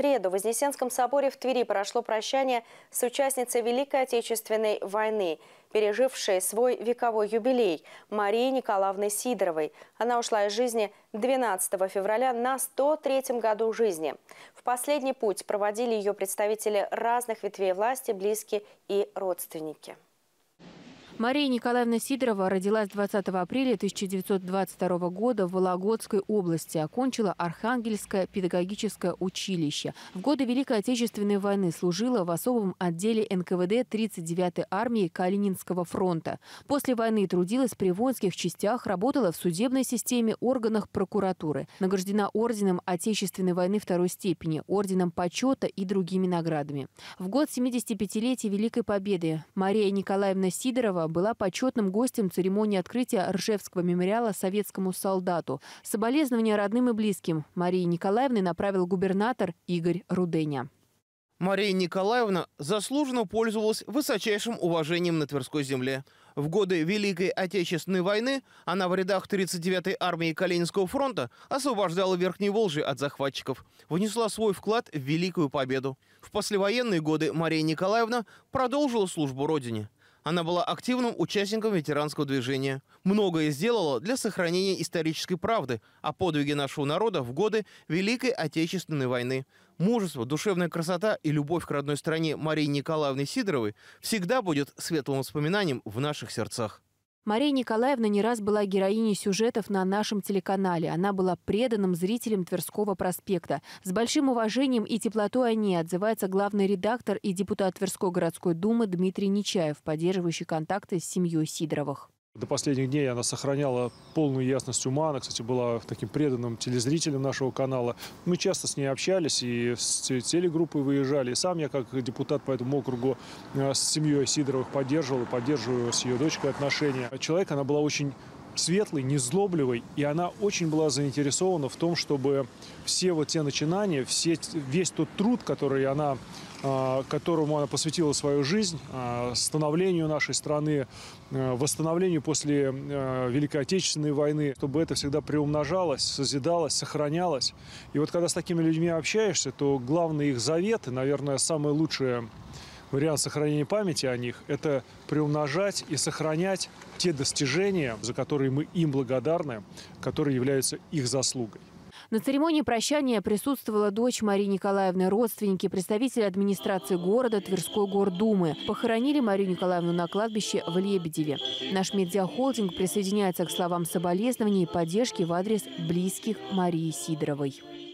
среду в Вознесенском соборе в Твери прошло прощание с участницей Великой Отечественной войны, пережившей свой вековой юбилей Марии Николаевны Сидоровой. Она ушла из жизни 12 февраля на 103-м году жизни. В последний путь проводили ее представители разных ветвей власти, близкие и родственники. Мария Николаевна Сидорова родилась 20 апреля 1922 года в Вологодской области, окончила Архангельское педагогическое училище. В годы Великой Отечественной войны служила в особом отделе НКВД 39-й армии Калининского фронта. После войны трудилась при воинских частях, работала в судебной системе, органах прокуратуры. Награждена орденом Отечественной войны второй степени, орденом почета и другими наградами. В год 75-летия Великой Победы Мария Николаевна Сидорова была почетным гостем церемонии открытия Ржевского мемориала советскому солдату. Соболезнования родным и близким Марии Николаевны направил губернатор Игорь Руденя. Мария Николаевна заслуженно пользовалась высочайшим уважением на Тверской земле. В годы Великой Отечественной войны она в рядах 39-й армии Калининского фронта освобождала Верхний Волжи от захватчиков, внесла свой вклад в Великую Победу. В послевоенные годы Мария Николаевна продолжила службу Родине. Она была активным участником ветеранского движения. Многое сделала для сохранения исторической правды о а подвиге нашего народа в годы Великой Отечественной войны. Мужество, душевная красота и любовь к родной стране Марии Николаевны Сидоровой всегда будет светлым воспоминанием в наших сердцах. Мария Николаевна не раз была героиней сюжетов на нашем телеканале. Она была преданным зрителем Тверского проспекта. С большим уважением и теплотой о ней отзывается главный редактор и депутат Тверской городской думы Дмитрий Нечаев, поддерживающий контакты с семьей Сидоровых. До последних дней она сохраняла полную ясность ума. Она, кстати, была таким преданным телезрителем нашего канала. Мы часто с ней общались и с телегруппой выезжали. И сам я, как депутат по этому округу, э, с семьей Сидоровых поддерживал и поддерживаю с ее дочкой отношения. Человек она была очень светлой, незлобливой, и она очень была заинтересована в том, чтобы все вот те начинания, все, весь тот труд, который она, а, которому она посвятила свою жизнь, а, становлению нашей страны, а, восстановлению после Великой Отечественной войны, чтобы это всегда приумножалось, созидалось, сохранялось. И вот когда с такими людьми общаешься, то главные их заветы, наверное, самое лучшее вариант сохранения памяти о них – это приумножать и сохранять те достижения, за которые мы им благодарны, которые являются их заслугой. На церемонии прощания присутствовала дочь Марии Николаевны, родственники, представители администрации города Тверской гордумы. Похоронили Марию Николаевну на кладбище в Лебедеве. Наш медиахолдинг присоединяется к словам соболезнований и поддержки в адрес близких Марии Сидоровой.